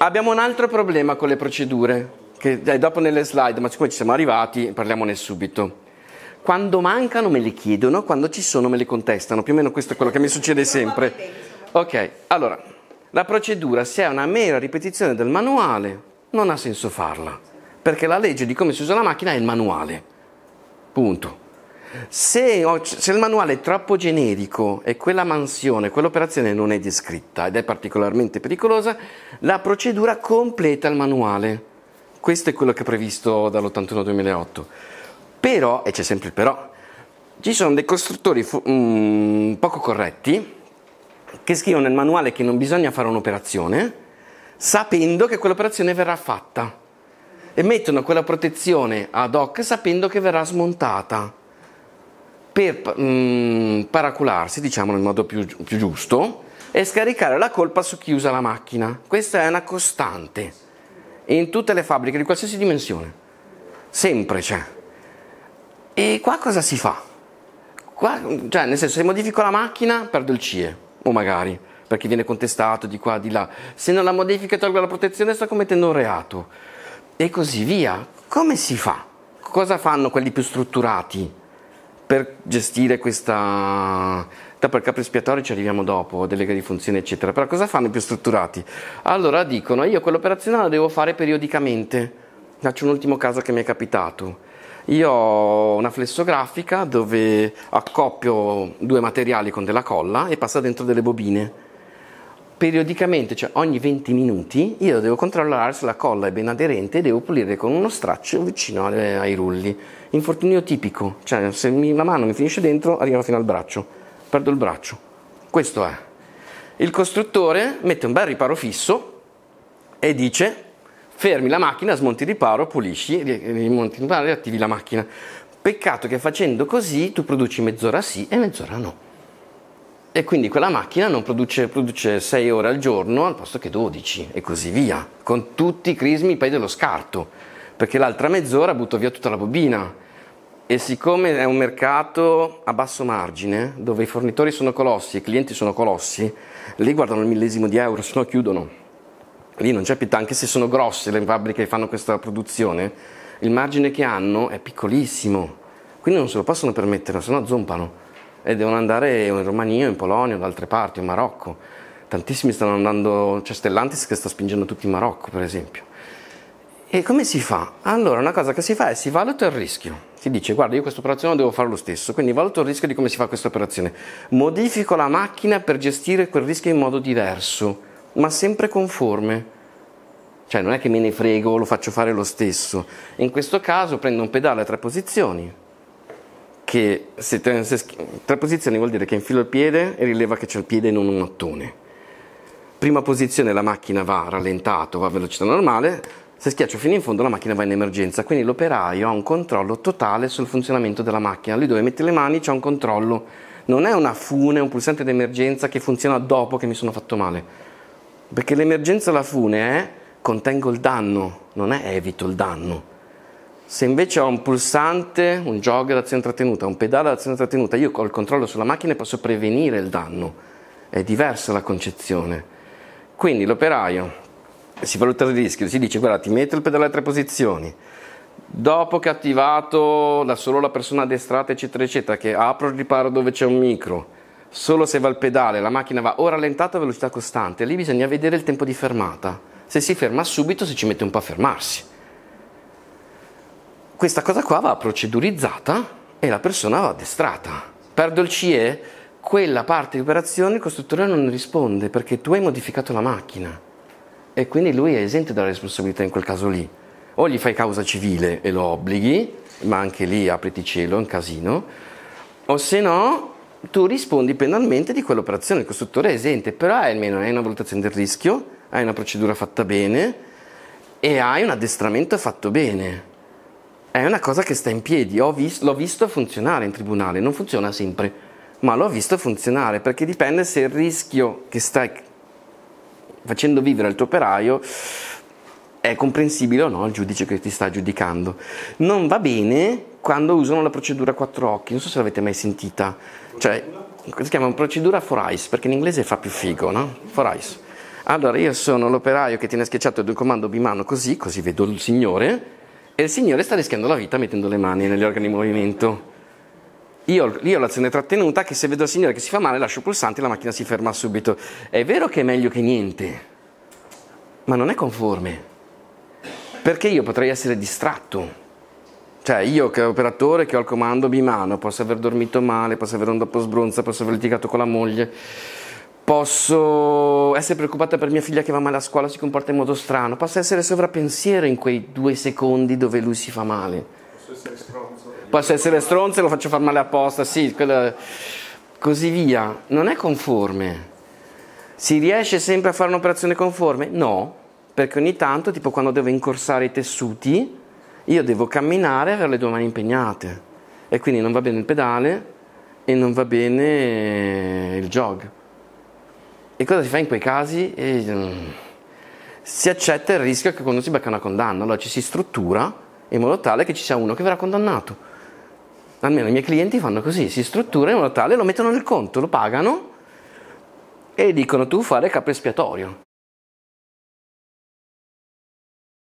Abbiamo un altro problema con le procedure, che dopo nelle slide, ma siccome ci siamo arrivati, parliamone subito. Quando mancano me le chiedono, quando ci sono me le contestano, più o meno questo è quello che mi succede sempre. Ok, allora, la procedura se è una mera ripetizione del manuale non ha senso farla, perché la legge di come si usa la macchina è il manuale. Punto. Se, se, il manuale è troppo generico e quella mansione, quell'operazione non è descritta ed è particolarmente pericolosa, la procedura completa il manuale. Questo è quello che è previsto dall'81-2008. Però, e c'è sempre il però, ci sono dei costruttori fu- mh, mm, poco corretti che scrivono nel manuale che non bisogna fare un'operazione sapendo che quell'operazione verrà fatta e mettono quella protezione ad hoc sapendo che verrà smontata per mh, mm, paracularsi, diciamo nel modo più, più giusto, e scaricare la colpa su chi usa la macchina. Questa è una costante in tutte le fabbriche di qualsiasi dimensione, sempre c'è. E qua cosa si fa? Qua, cioè, nel senso, se modifico la macchina, perdo il CIE, o magari perché viene contestato di qua, di là. Se non la modifico e tolgo la protezione, sto commettendo un reato. E così via. Come si fa? Cosa fanno quelli più strutturati? per gestire questa... Dopo il capo espiatorio ci arriviamo dopo, delega di funzione eccetera, però cosa fanno i più strutturati? Allora dicono io quell'operazione la devo fare periodicamente, faccio un ultimo caso che mi è capitato. Io ho una flessografica dove accoppio due materiali con della colla e passa dentro delle bobine periodicamente, cioè ogni 20 minuti, io devo controllare se la colla è ben aderente e devo pulire con uno straccio vicino ai rulli. Infortunio tipico, cioè se mi, la mano mi finisce dentro arriva fino al braccio, perdo il braccio. Questo è. Il costruttore mette un bel riparo fisso e dice fermi la macchina, smonti il riparo, pulisci, rimonti il riparo e attivi la macchina. Peccato che facendo così tu produci mezz'ora sì e mezz'ora no e quindi quella macchina produce, produce 6 ore al giorno al posto che 12 e così via, con tutti i crismi poi dello scarto, perché l'altra mezz'ora butto via tutta la bobina e siccome è un mercato a basso margine, dove i fornitori sono colossi, e i clienti sono colossi, lì guardano il millesimo di euro, se no chiudono. Lì non c'è più, anche se sono grosse le fabbriche che fanno questa produzione, il margine che hanno è piccolissimo, quindi non se lo possono permettere, se no zompano e devono andare in Romania, in Polonia, da altre parti, in Marocco. Tantissimi stanno andando, c'è cioè Stellantis che sta spingendo tutti in Marocco, per esempio. E come si fa? Allora, una cosa che si fa è si valuta il rischio. Si dice, guarda, io questa operazione devo fare lo stesso, quindi valuto il rischio di come si fa questa operazione. Modifico la macchina per gestire quel rischio in modo diverso, ma sempre conforme. Cioè, non è che me ne frego, lo faccio fare lo stesso. In questo caso prendo un pedale a tre posizioni, che se tre, tre posizioni vuol dire che infilo il piede e rileva che c'è il piede e non un ottone. Prima posizione la macchina va rallentato, va a velocità normale, se schiaccio fino in fondo la macchina va in emergenza, quindi l'operaio ha un controllo totale sul funzionamento della macchina, lui dove mette le mani c'è un controllo, non è una fune, un pulsante d'emergenza che funziona dopo che mi sono fatto male, perché l'emergenza alla fune è contengo il danno, non è evito il danno. Se invece ho un pulsante, un jogger azione trattenuta, un pedale ad azione trattenuta, io ho il controllo sulla macchina e posso prevenire il danno. È diversa la concezione. Quindi l'operaio si valuta il rischio, si dice guarda ti metto il pedale a tre posizioni, dopo che ha attivato da solo la persona addestrata eccetera eccetera, che apro il riparo dove c'è un micro, solo se va il pedale la macchina va o rallentata o a velocità costante, lì bisogna vedere il tempo di fermata. Se si ferma subito, se ci mette un po' a fermarsi questa cosa qua va procedurizzata e la persona va addestrata. Perdo il CE, quella parte di operazione il costruttore non risponde perché tu hai modificato la macchina e quindi lui è esente dalla responsabilità in quel caso lì. O gli fai causa civile e lo obblighi, ma anche lì apriti cielo, è un casino, o se no tu rispondi penalmente di quell'operazione, il costruttore è esente, però hai almeno hai una valutazione del rischio, hai una procedura fatta bene e hai un addestramento fatto bene. È una cosa che sta in piedi, vis- l'ho visto funzionare in tribunale, non funziona sempre, ma l'ho visto funzionare perché dipende se il rischio che stai facendo vivere al tuo operaio è comprensibile o no al giudice che ti sta giudicando. Non va bene quando usano la procedura a quattro occhi, non so se l'avete mai sentita, cioè si chiama procedura for ice perché in inglese fa più figo, no? For eyes. Allora io sono l'operaio che tiene schiacciato il comando bimano così, così vedo il signore e il signore sta rischiando la vita mettendo le mani negli organi di movimento. Io, io, ho l'azione trattenuta che se vedo il signore che si fa male lascio il pulsante e la macchina si ferma subito. È vero che è meglio che niente, ma non è conforme, perché io potrei essere distratto. Cioè io che ho operatore, che ho il comando bimano, posso aver dormito male, posso aver un dopo sbronza, posso aver litigato con la moglie Posso essere preoccupata per mia figlia che va male a scuola, si comporta in modo strano. Posso essere sovrappensiero in quei due secondi dove lui si fa male. Posso essere stronzo. e lo faccio far male apposta, sì, quella... così via. Non è conforme. Si riesce sempre a fare un'operazione conforme? No, perché ogni tanto, tipo quando devo incorsare i tessuti, io devo camminare e avere le due mani impegnate. E quindi non va bene il pedale e non va bene il jog. E cosa si fa in quei casi? E, mm, si accetta il rischio che quando si becca una condanna, allora ci si struttura in modo tale che ci sia uno che verrà condannato. Almeno i miei clienti fanno così, si struttura in modo tale, lo mettono nel conto, lo pagano e dicono tu fare capo espiatorio.